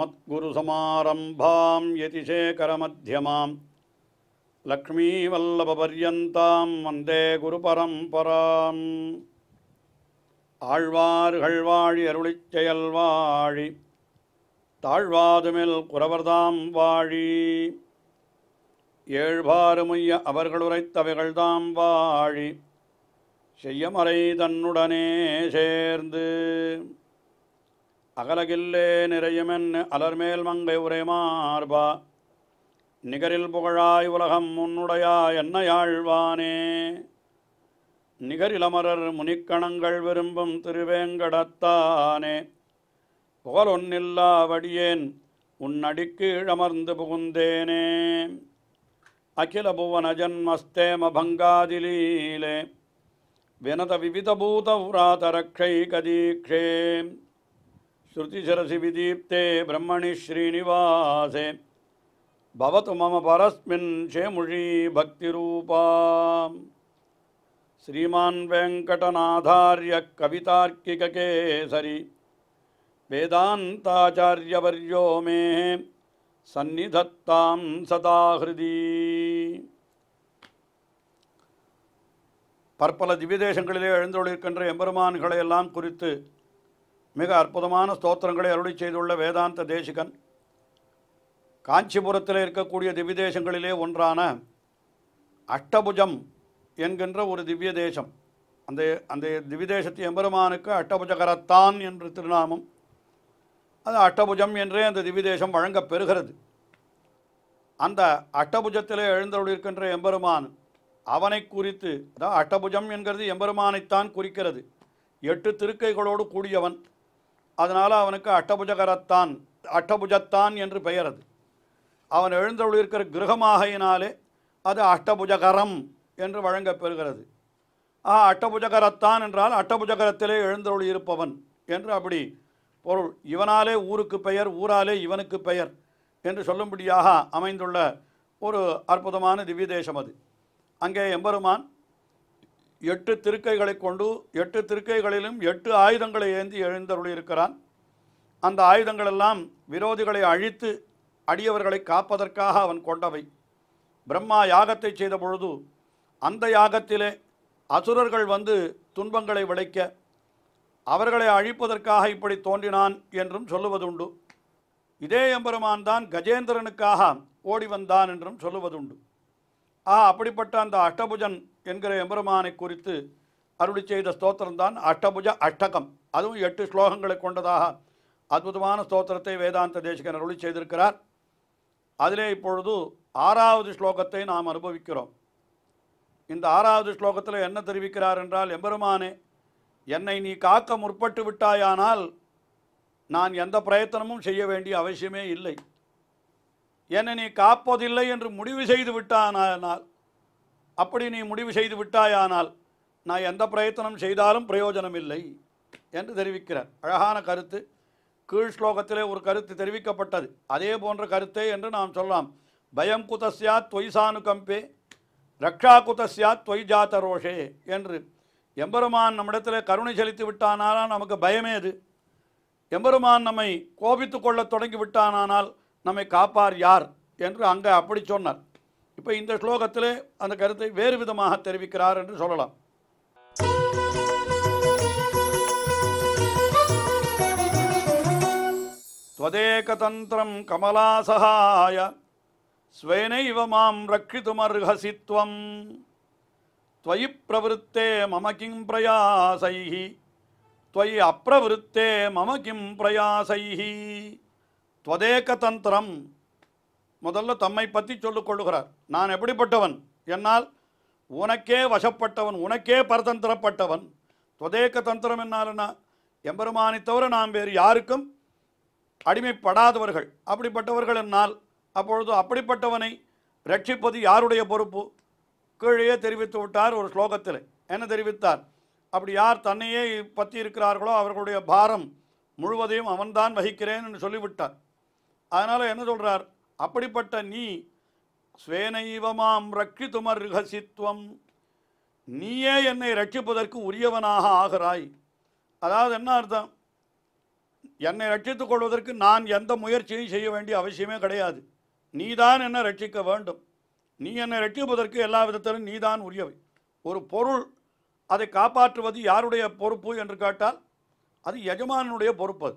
मत्गुरुसमारम्भां यतिशेखरमध्यमां லக்ஷ்மீவல்லபபர்யந்தாம் வந்தே குருபரம்பராம் ஆழ்வார்கள் வாழி அருளிச் செயல்வாழி தாழ்வாதுமில் குரவர்தாம் வாழி ஏழ்வாறு ஏழ்பாறுமைய அவர்களுரைத்தவைகள்தாம் வாழி செய்யமறை தன்னுடனே சேர்ந்து அகலகில்லே நிறையுமென் அலர்மேல் மங்கை உரைமார்பா நிகரில் புகழாய் உலகம் உன்னுடையா என்ன யாழ்வானே நிகரிலமரர் முனிக்கணங்கள் விரும்பும் திருவேங்கடத்தானே புகழொன்னில்லா வடியேன் உன் இழமர்ந்து புகுந்தேனே அகில புவன ஜன்மஸ்தேம பங்காதிலீலே வினத விவித பூத உராதரக்ஷை கதீக்ஷேம் श्रुतिसरसि विदीप्ते ब्रह्मणि श्रीनिवासे भवतु मम परस्मिन् शेमुषी भक्तिरूपा श्रीमान् वेङ्कटनाथार्य कवितार्किककेसरि वेदान्ताचार्यवर्यो मे सन्निधत्तां सदा हृदि பற்பல திவ்யதேசங்களிலே எழுந்துள்ளிருக்கின்ற எம்பெருமான்களை எல்லாம் குறித்து மிக அற்புதமான ஸ்தோத்திரங்களை அருளி செய்துள்ள வேதாந்த தேசிகன் காஞ்சிபுரத்தில் இருக்கக்கூடிய திவ்ய தேசங்களிலே ஒன்றான அஷ்டபுஜம் என்கின்ற ஒரு திவ்ய தேசம் அந்த அந்த திவ்ய தேசத்து எம்பெருமானுக்கு அஷ்டபுஜகரத்தான் என்று திருநாமம் அது அட்டபுஜம் என்றே அந்த திவ்ய தேசம் வழங்கப் பெறுகிறது அந்த அட்டபுஜத்திலே எழுந்தருளிருக்கின்ற எம்பெருமான் அவனை குறித்து அதான் அட்டபுஜம் என்கிறது எம்பெருமானைத்தான் குறிக்கிறது எட்டு திருக்கைகளோடு கூடியவன் அதனால் அவனுக்கு அட்டபுஜகரத்தான் அட்டபுஜத்தான் என்று பெயர் அது அவன் இருக்கிற கிரகமாகையினாலே அது அட்டபுஜகரம் என்று வழங்கப்பெறுகிறது ஆ அட்டபுஜகரத்தான் என்றால் அட்டபுஜகரத்திலே எழுந்தொழி இருப்பவன் என்று அப்படி பொருள் இவனாலே ஊருக்கு பெயர் ஊராலே இவனுக்கு பெயர் என்று சொல்லும்படியாக அமைந்துள்ள ஒரு அற்புதமான திவ்ய தேசம் அது அங்கே எம்பெருமான் எட்டு திருக்கைகளை கொண்டு எட்டு திருக்கைகளிலும் எட்டு ஆயுதங்களை ஏந்தி எழுந்தருளியிருக்கிறான் அந்த ஆயுதங்களெல்லாம் விரோதிகளை அழித்து அடியவர்களை காப்பதற்காக அவன் கொண்டவை பிரம்மா யாகத்தை செய்த பொழுது அந்த யாகத்திலே அசுரர்கள் வந்து துன்பங்களை விளைக்க அவர்களை அழிப்பதற்காக இப்படி தோன்றினான் என்றும் சொல்லுவதுண்டு இதே எம்பெருமான் தான் கஜேந்திரனுக்காக ஓடி வந்தான் என்றும் சொல்லுவதுண்டு ஆ அப்படிப்பட்ட அந்த அஷ்டபுஜன் என்கிற எம்பெருமானை குறித்து அருளி செய்த ஸ்தோத்திரம்தான் அஷ்டபுஜ அஷ்டகம் அதுவும் எட்டு ஸ்லோகங்களை கொண்டதாக அற்புதமான ஸ்தோத்திரத்தை வேதாந்த தேசிகன் அருளி செய்திருக்கிறார் அதிலே இப்பொழுது ஆறாவது ஸ்லோகத்தை நாம் அனுபவிக்கிறோம் இந்த ஆறாவது ஸ்லோகத்தில் என்ன தெரிவிக்கிறார் என்றால் எம்பெருமானே என்னை நீ காக்க முற்பட்டு விட்டாயானால் நான் எந்த பிரயத்தனமும் செய்ய வேண்டிய அவசியமே இல்லை என்னை நீ காப்பதில்லை என்று முடிவு செய்து விட்டானால் அப்படி நீ முடிவு செய்து விட்டாயானால் நான் எந்த பிரயத்தனம் செய்தாலும் பிரயோஜனம் இல்லை என்று தெரிவிக்கிறார் அழகான கருத்து கீழ் ஸ்லோகத்திலே ஒரு கருத்து தெரிவிக்கப்பட்டது அதே போன்ற கருத்தே என்று நாம் சொல்லலாம் பயம் குதஸ்யா தொய்சானு கம்பே ரக்ஷா குதஸ்யா தொய் ரோஷே என்று எம்பெருமான் நம்மிடத்தில் கருணை செலுத்தி விட்டானானால் நமக்கு பயமேது எம்பெருமான் நம்மை கோபித்து கொள்ள தொடங்கி விட்டானானால் நம்மை காப்பார் யார் என்று அங்கே அப்படி சொன்னார் இப்போ இந்த ஸ்லோகத்தில் அந்த கருத்தை வேறு விதமாக தெரிவிக்கிறார் என்று சொல்லலாம் துவதேகதந்திரம் கமலாசகாய ஸ்வேனைவ மாம் ரக்ஷிதுமர்ஹசி துவம் त्वयि பிரவருத்தே मम किं प्रयासैः त्वयि अप्रवृत्ते मम किं துவதேக்க தந்திரம் முதல்ல தம்மை பற்றி சொல்லிக்கொள்ளுகிறார் நான் எப்படிப்பட்டவன் என்னால் உனக்கே வசப்பட்டவன் உனக்கே பரதந்திரப்பட்டவன் துவதேக்க தந்திரம் என்னாலன்னா எம்பெருமானை தவிர நாம் வேறு யாருக்கும் அடிமைப்படாதவர்கள் அப்படிப்பட்டவர்கள் என்னால் அப்பொழுது அப்படிப்பட்டவனை ரட்சிப்பது யாருடைய பொறுப்பு கீழே தெரிவித்து விட்டார் ஒரு ஸ்லோகத்தில் என்ன தெரிவித்தார் அப்படி யார் தன்னையே பற்றி இருக்கிறார்களோ அவர்களுடைய பாரம் முழுவதையும் அவன்தான் வகிக்கிறேன் என்று சொல்லிவிட்டார் அதனால் என்ன சொல்கிறார் அப்படிப்பட்ட நீ ஸ்வேனைவமாம் ரட்சித்துமர் ரகசித்துவம் நீயே என்னை ரட்சிப்பதற்கு உரியவனாக ஆகிறாய் அதாவது என்ன அர்த்தம் என்னை ரட்சித்துக் கொள்வதற்கு நான் எந்த முயற்சியும் செய்ய வேண்டிய அவசியமே கிடையாது நீ தான் என்னை ரட்சிக்க வேண்டும் நீ என்னை ரட்சிப்பதற்கு எல்லா விதத்திலும் நீ தான் உரியவை ஒரு பொருள் அதை காப்பாற்றுவது யாருடைய பொறுப்பு என்று கேட்டால் அது எஜமானனுடைய பொறுப்பு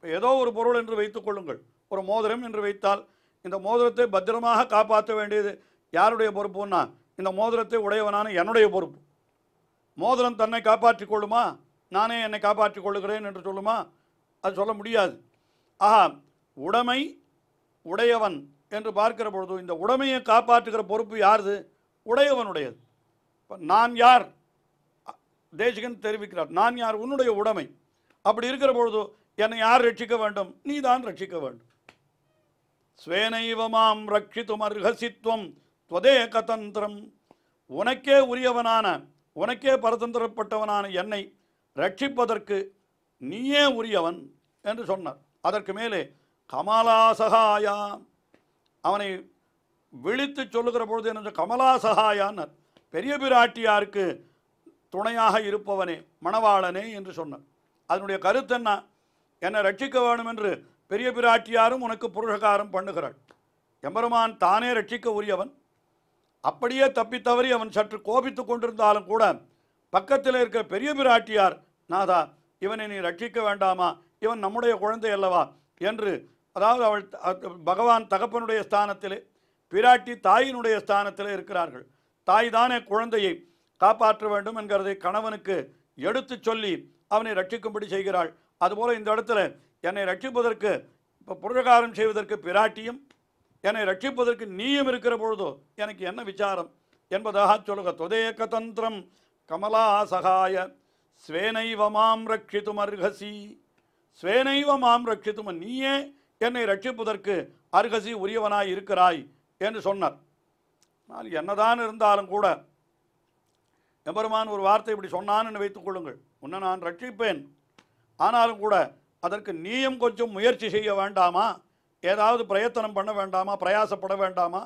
அது ஏதோ ஒரு பொருள் என்று வைத்துக்கொள்ளுங்கள் ஒரு மோதிரம் என்று வைத்தால் இந்த மோதிரத்தை பத்திரமாக காப்பாற்ற வேண்டியது யாருடைய பொறுப்புன்னா இந்த மோதிரத்தை உடையவனான என்னுடைய பொறுப்பு மோதிரம் தன்னை காப்பாற்றி கொள்ளுமா நானே என்னை காப்பாற்றி கொள்ளுகிறேன் என்று சொல்லுமா அது சொல்ல முடியாது ஆஹா உடைமை உடையவன் என்று பார்க்கிற பொழுது இந்த உடைமையை காப்பாற்றுகிற பொறுப்பு யாருது உடையவனுடையது இப்போ நான் யார் தேசிகன் தெரிவிக்கிறார் நான் யார் உன்னுடைய உடைமை அப்படி இருக்கிற பொழுது என்னை யார் ரட்சிக்க வேண்டும் நீ தான் ரட்சிக்க வேண்டும் ஸ்வேனைவ மாம் துவதே கதந்திரம் உனக்கே உரியவனான உனக்கே பரதந்திரப்பட்டவனான என்னை ரட்சிப்பதற்கு நீயே உரியவன் என்று சொன்னார் அதற்கு மேலே கமலாசகாயா அவனை விழித்து சொல்லுகிற பொழுது என்ன கமலாசகாயான் பெரிய பிராட்டியாருக்கு துணையாக இருப்பவனே மணவாளனே என்று சொன்னார் அதனுடைய கருத்து என்ன என்னை ரட்சிக்க வேணும் என்று பெரிய பிராட்டியாரும் உனக்கு புருஷகாரம் பண்ணுகிறாள் எம்பெருமான் தானே ரட்சிக்க உரியவன் அப்படியே தப்பி தவறி அவன் சற்று கோபித்து கொண்டிருந்தாலும் கூட பக்கத்தில் இருக்கிற பெரிய பிராட்டியார் நாதா இவனை நீ ரட்சிக்க வேண்டாமா இவன் நம்முடைய குழந்தை அல்லவா என்று அதாவது அவள் பகவான் தகப்பனுடைய ஸ்தானத்திலே பிராட்டி தாயினுடைய ஸ்தானத்திலே இருக்கிறார்கள் தாய் தானே குழந்தையை காப்பாற்ற வேண்டும் என்கிறதை கணவனுக்கு எடுத்து சொல்லி அவனை ரட்சிக்கும்படி செய்கிறாள் அதுபோல் இந்த இடத்துல என்னை ரட்சிப்பதற்கு இப்போ புரஜகாரம் செய்வதற்கு பிராட்டியும் என்னை ரட்சிப்பதற்கு நீயும் இருக்கிற பொழுதோ எனக்கு என்ன விசாரம் என்பதாக சொல்லுக தொதேக்க தந்திரம் கமலா சகாய ஸ்வேனைவ மாம் ரட்சித்தும் அருகசி ஸ்வேனைவ மாம் ரட்சித்தும் நீயே என்னை ரட்சிப்பதற்கு அர்ஹசி உரியவனாய் இருக்கிறாய் என்று சொன்னார் ஆனால் என்னதான் இருந்தாலும் கூட எம்பெருமான் ஒரு வார்த்தை இப்படி சொன்னான்னு வைத்துக் கொள்ளுங்கள் உன்னை நான் ரட்சிப்பேன் ஆனாலும் கூட அதற்கு நீயும் கொஞ்சம் முயற்சி செய்ய வேண்டாமா ஏதாவது பிரயத்தனம் பண்ண வேண்டாமா பிரயாசப்பட வேண்டாமா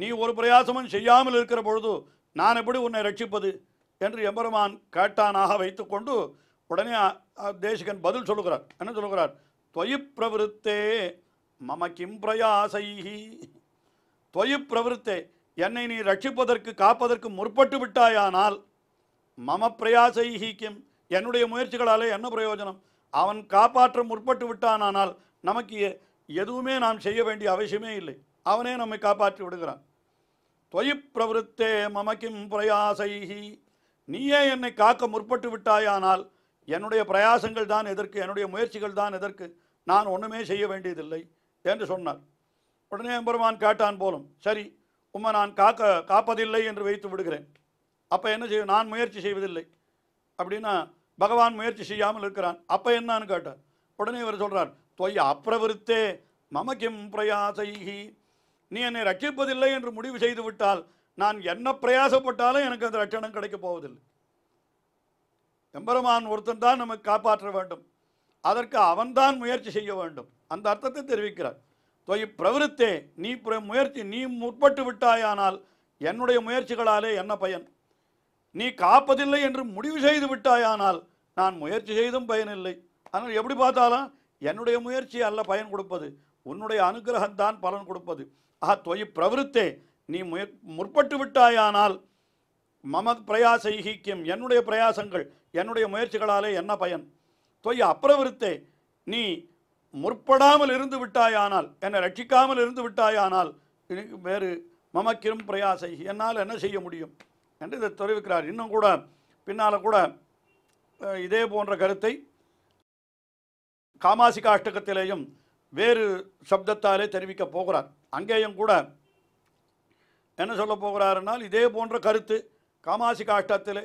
நீ ஒரு பிரயாசமும் செய்யாமல் இருக்கிற பொழுது நான் எப்படி உன்னை ரட்சிப்பது என்று எம்பெருமான் கேட்டானாக வைத்துக்கொண்டு உடனே தேசிகன் பதில் சொல்லுகிறார் என்ன சொல்லுகிறார் தொயிப் பிரவருத்தே மம கிம் பிரயாசைஹி தொயிப் பிரவருத்தே என்னை நீ ரட்சிப்பதற்கு காப்பதற்கு முற்பட்டு விட்டாயானால் மம பிரயாசைஹி கிம் என்னுடைய முயற்சிகளாலே என்ன பிரயோஜனம் அவன் காப்பாற்ற முற்பட்டு விட்டானானால் நமக்கு எதுவுமே நாம் செய்ய வேண்டிய அவசியமே இல்லை அவனே நம்மை காப்பாற்றி விடுகிறான் தொய் பிரவருத்தே மமக்கிம் பிரயாசைஹி நீயே என்னை காக்க முற்பட்டு விட்டாயானால் என்னுடைய பிரயாசங்கள் தான் எதற்கு என்னுடைய முயற்சிகள் தான் எதற்கு நான் ஒன்றுமே செய்ய வேண்டியதில்லை என்று சொன்னார் உடனே எம்பெருமான் கேட்டான் போலும் சரி உம்மை நான் காக்க காப்பதில்லை என்று வைத்து விடுகிறேன் அப்போ என்ன செய்ய நான் முயற்சி செய்வதில்லை அப்படின்னா பகவான் முயற்சி செய்யாமல் இருக்கிறான் அப்போ என்னான்னு கேட்டார் உடனே இவர் சொல்கிறார் தொய் அப்பிரவருத்தே மமக்கிம் பிரயாசைகி நீ என்னை ரட்சிப்பதில்லை என்று முடிவு செய்து விட்டால் நான் என்ன பிரயாசப்பட்டாலும் எனக்கு அந்த ரட்சணம் கிடைக்க போவதில்லை எம்பெருமான் ஒருத்தன் தான் நமக்கு காப்பாற்ற வேண்டும் அதற்கு அவன்தான் முயற்சி செய்ய வேண்டும் அந்த அர்த்தத்தை தெரிவிக்கிறார் தொய் பிரவருத்தே நீ முயற்சி நீ முற்பட்டு விட்டாயானால் என்னுடைய முயற்சிகளாலே என்ன பயன் நீ காப்பதில்லை என்று முடிவு செய்து விட்டாயானால் நான் முயற்சி செய்தும் பயனில்லை ஆனால் எப்படி பார்த்தாலும் என்னுடைய முயற்சி அல்ல பயன் கொடுப்பது உன்னுடைய அனுகிரகம்தான் பலன் கொடுப்பது ஆஹா தொய் பிரவருத்தே நீ முய முற்பட்டு விட்டாயானால் மம ஈகிக்கும் என்னுடைய பிரயாசங்கள் என்னுடைய முயற்சிகளாலே என்ன பயன் தொய் அப்பிரவருத்தே நீ முற்படாமல் இருந்து விட்டாயானால் என்னை ரட்சிக்காமல் இருந்து விட்டாயானால் வேறு மமக்கிரும் பிரயாசை என்னால் என்ன செய்ய முடியும் என்று இதை தெரிவிக்கிறார் இன்னும் கூட பின்னால் கூட இதே போன்ற கருத்தை காமாசிகா அஷ்டகத்திலேயும் வேறு சப்தத்தாலே தெரிவிக்க போகிறார் அங்கேயும் கூட என்ன சொல்ல போகிறாருனால் இதே போன்ற கருத்து காமாசிகா அஷ்டத்தில்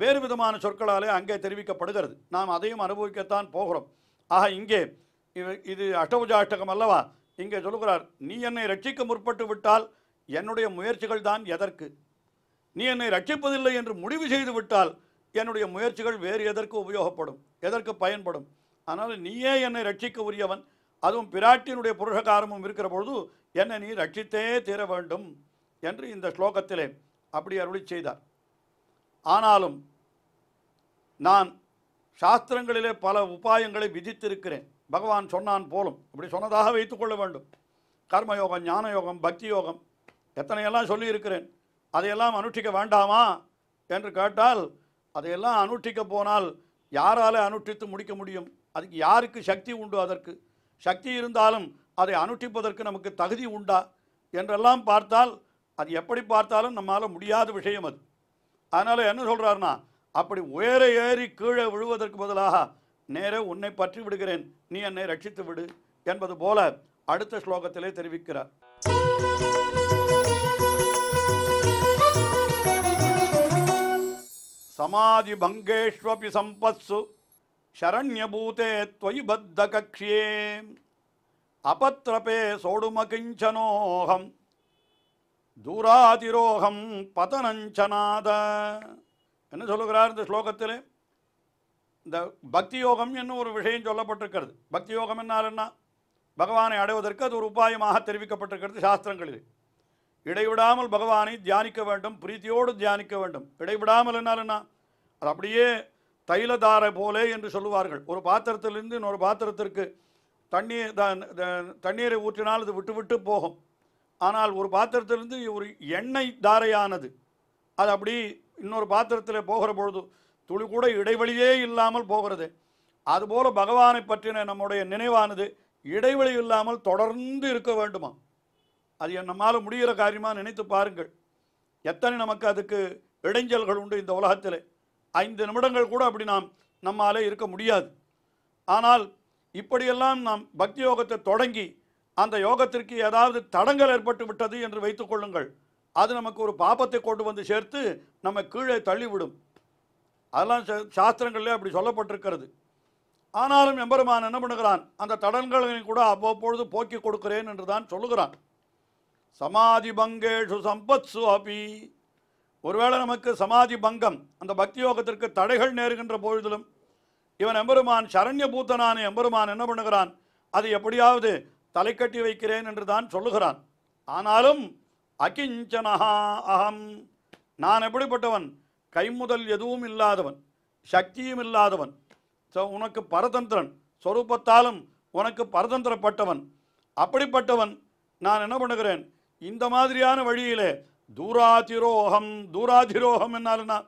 வேறு விதமான சொற்களாலே அங்கே தெரிவிக்கப்படுகிறது நாம் அதையும் அனுபவிக்கத்தான் போகிறோம் ஆக இங்கே இது இது அஷ்டகம் அல்லவா இங்கே சொல்கிறார் நீ என்னை ரட்சிக்க முற்பட்டு விட்டால் என்னுடைய முயற்சிகள் தான் எதற்கு நீ என்னை ரட்சிப்பதில்லை என்று முடிவு செய்து விட்டால் என்னுடைய முயற்சிகள் வேறு எதற்கு உபயோகப்படும் எதற்கு பயன்படும் ஆனால் நீயே என்னை ரட்சிக்க உரியவன் அதுவும் பிராட்டியினுடைய புருஷகாரமும் இருக்கிற பொழுது என்னை நீ ரட்சித்தே தீர வேண்டும் என்று இந்த ஸ்லோகத்திலே அப்படி அருளி செய்தார் ஆனாலும் நான் சாஸ்திரங்களிலே பல உபாயங்களை விதித்திருக்கிறேன் பகவான் சொன்னான் போலும் அப்படி சொன்னதாக வைத்துக்கொள்ள வேண்டும் கர்மயோகம் ஞான யோகம் பக்தி யோகம் எத்தனையெல்லாம் சொல்லியிருக்கிறேன் அதையெல்லாம் அனுஷ்டிக்க வேண்டாமா என்று கேட்டால் அதையெல்லாம் அனுஷ்டிக்க போனால் யாரால் அனுஷ்டித்து முடிக்க முடியும் அதுக்கு யாருக்கு சக்தி உண்டு அதற்கு சக்தி இருந்தாலும் அதை அனுஷ்டிப்பதற்கு நமக்கு தகுதி உண்டா என்றெல்லாம் பார்த்தால் அது எப்படி பார்த்தாலும் நம்மால் முடியாத விஷயம் அது அதனால் என்ன சொல்கிறாருன்னா அப்படி உயர ஏறி கீழே விழுவதற்கு பதிலாக நேரே உன்னை பற்றி விடுகிறேன் நீ என்னை ரட்சித்து விடு என்பது போல அடுத்த ஸ்லோகத்திலே தெரிவிக்கிறார் సమాధి భంగేష్వపి సంపత్సు శరణ్యభూతే త్వయి బద్ధకక్ష్యే அபத்ரபே சோடுமகிஞ்சனோகம் தூராதிரோகம் பதனஞ்சனாத என்ன சொல்லுகிறார் இந்த ஸ்லோகத்தில் இந்த பக்தி யோகம் என்ன ஒரு விஷயம் சொல்லப்பட்டிருக்கிறது பக்தி யோகம் என்னால்னா பகவானை அடைவதற்கு அது ஒரு உபாயமாக தெரிவிக்கப்பட்டிருக்கிறது சாஸ்திரங்களில் இடைவிடாமல் பகவானை தியானிக்க வேண்டும் பிரீத்தியோடு தியானிக்க வேண்டும் இடைவிடாமல் என்னால்னா அது அப்படியே தைலதாரை போலே என்று சொல்லுவார்கள் ஒரு பாத்திரத்திலிருந்து இன்னொரு பாத்திரத்திற்கு தண்ணீர் தண்ணீரை ஊற்றினால் அது விட்டு விட்டு போகும் ஆனால் ஒரு பாத்திரத்திலிருந்து ஒரு எண்ணெய் தாரையானது அது அப்படி இன்னொரு பாத்திரத்தில் போகிற பொழுது துளி கூட இடைவெளியே இல்லாமல் போகிறது அதுபோல் பகவானை பற்றின நம்முடைய நினைவானது இடைவெளி இல்லாமல் தொடர்ந்து இருக்க வேண்டுமா அது நம்மால் முடிகிற காரியமாக நினைத்து பாருங்கள் எத்தனை நமக்கு அதுக்கு இடைஞ்சல்கள் உண்டு இந்த உலகத்தில் ஐந்து நிமிடங்கள் கூட அப்படி நாம் நம்மாலே இருக்க முடியாது ஆனால் இப்படியெல்லாம் நாம் பக்தி யோகத்தை தொடங்கி அந்த யோகத்திற்கு ஏதாவது தடங்கள் ஏற்பட்டு விட்டது என்று வைத்துக்கொள்ளுங்கள் அது நமக்கு ஒரு பாபத்தை கொண்டு வந்து சேர்த்து நம்ம கீழே தள்ளிவிடும் அதெல்லாம் சாஸ்திரங்களே அப்படி சொல்லப்பட்டிருக்கிறது ஆனாலும் எம்பெருமான் என்ன பண்ணுகிறான் அந்த தடன்களையும் கூட அவ்வப்பொழுது போக்கி கொடுக்கிறேன் என்று தான் சொல்லுகிறான் சமாதி பங்கேஷு சம்பத் சுவாபி ஒருவேளை நமக்கு சமாதி பங்கம் அந்த பக்தி யோகத்திற்கு தடைகள் நேருகின்ற பொழுதிலும் இவன் எம்பெருமான் சரண்ய பூத்தனான எம்பெருமான் என்ன பண்ணுகிறான் அது எப்படியாவது தலை கட்டி வைக்கிறேன் என்று தான் சொல்லுகிறான் ஆனாலும் அகிஞ்சனஹா அகம் நான் எப்படிப்பட்டவன் கைமுதல் எதுவும் இல்லாதவன் சக்தியும் இல்லாதவன் ஸோ உனக்கு பரதந்திரன் சொரூபத்தாலும் உனக்கு பரதந்திரப்பட்டவன் அப்படிப்பட்டவன் நான் என்ன பண்ணுகிறேன் இந்த மாதிரியான வழியிலே தூராதிரோகம் தூராதிரோகம் என்னால்னா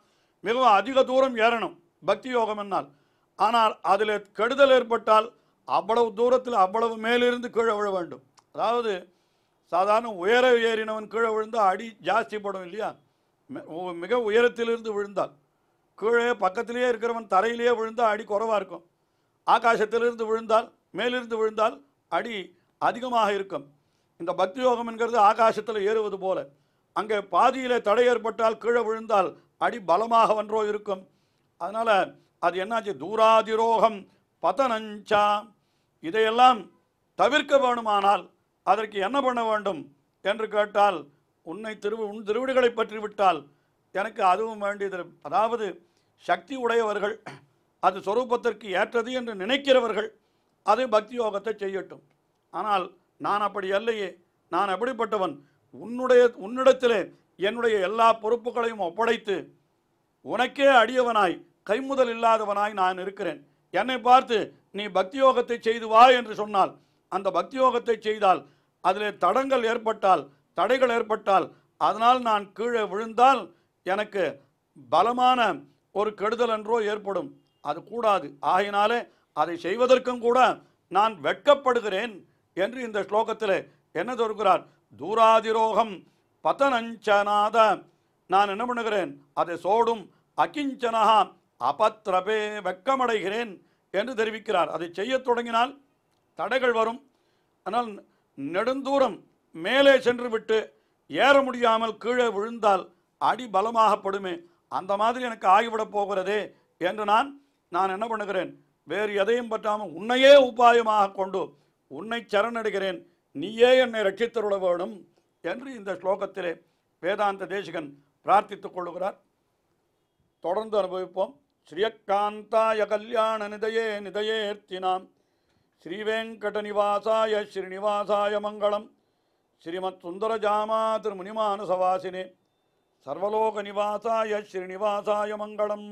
மிகவும் அதிக தூரம் ஏறணும் பக்தி யோகம் என்னால் ஆனால் அதில் கெடுதல் ஏற்பட்டால் அவ்வளவு தூரத்தில் அவ்வளவு மேலிருந்து கீழே விழ வேண்டும் அதாவது சாதாரண உயர ஏறினவன் கீழே விழுந்தால் அடி ஜாஸ்தி படும் இல்லையா மிக உயரத்திலிருந்து விழுந்தால் கீழே பக்கத்திலேயே இருக்கிறவன் தரையிலேயே விழுந்தால் அடி குறவாக இருக்கும் ஆகாசத்திலிருந்து விழுந்தால் மேலிருந்து விழுந்தால் அடி அதிகமாக இருக்கும் இந்த பக்தி யோகம் என்கிறது ஆகாசத்தில் ஏறுவது போல அங்கே பாதியில் தடை ஏற்பட்டால் கீழே விழுந்தால் அடி பலமாக வன்றோ இருக்கும் அதனால் அது என்னாச்சு தூராதிரோகம் பதனஞ்சா இதையெல்லாம் தவிர்க்க வேணுமானால் அதற்கு என்ன பண்ண வேண்டும் என்று கேட்டால் உன்னை திருவு உன் திருவிடுகளை பற்றி விட்டால் எனக்கு அதுவும் வேண்டியது அதாவது சக்தி உடையவர்கள் அது சொரூபத்திற்கு ஏற்றது என்று நினைக்கிறவர்கள் அது பக்தி யோகத்தை செய்யட்டும் ஆனால் நான் அப்படி அல்லையே நான் எப்படிப்பட்டவன் உன்னுடைய உன்னிடத்திலே என்னுடைய எல்லா பொறுப்புகளையும் ஒப்படைத்து உனக்கே அடியவனாய் கைமுதல் இல்லாதவனாய் நான் இருக்கிறேன் என்னை பார்த்து நீ பக்தியோகத்தை செய்து வா என்று சொன்னால் அந்த பக்தியோகத்தை செய்தால் அதில் தடங்கள் ஏற்பட்டால் தடைகள் ஏற்பட்டால் அதனால் நான் கீழே விழுந்தால் எனக்கு பலமான ஒரு கெடுதல் என்றோ ஏற்படும் அது கூடாது ஆகினாலே அதை செய்வதற்கும் கூட நான் வெட்கப்படுகிறேன் என்று இந்த ஸ்லோகத்தில் என்ன சொல்கிறார் தூராதிரோகம் பதனஞ்சனாத நான் என்ன பண்ணுகிறேன் அதை சோடும் அகிஞ்சனா அபத்ரபே வெக்கமடைகிறேன் என்று தெரிவிக்கிறார் அதை செய்ய தொடங்கினால் தடைகள் வரும் ஆனால் நெடுந்தூரம் மேலே சென்று விட்டு ஏற முடியாமல் கீழே விழுந்தால் அடி பலமாகப்படுமே அந்த மாதிரி எனக்கு ஆகிவிடப் போகிறதே என்று நான் நான் என்ன பண்ணுகிறேன் வேறு எதையும் பற்றாமல் உன்னையே உபாயமாக கொண்டு உன்னை சரணடைகிறேன் நீயே என்னை ரட்சித்தருள வேணும் என்று இந்த ஸ்லோகத்திலே வேதாந்த தேசிகன் பிரார்த்தித்துக் கொள்ளுகிறார் தொடர்ந்து அனுபவிப்போம் ஸ்ரீயக்காந்தாய கல்யாண நிதையே நிதையேர்த்தினாம் நிவாசாய ஸ்ரீனிவாசாய மங்களம் ஸ்ரீமத் சுந்தரஜாமா திருமுனிமானசவாசினே சர்வலோக நிவாசாய ஸ்ரீனிவாசாய மங்களம்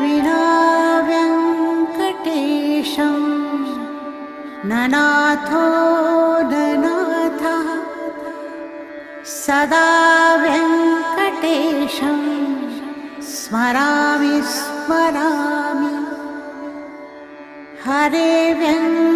विव्यं कटेशं ननाथोदनाथ सदा वयं कटेशं स्मरामि स्मरामि हरेव्यम्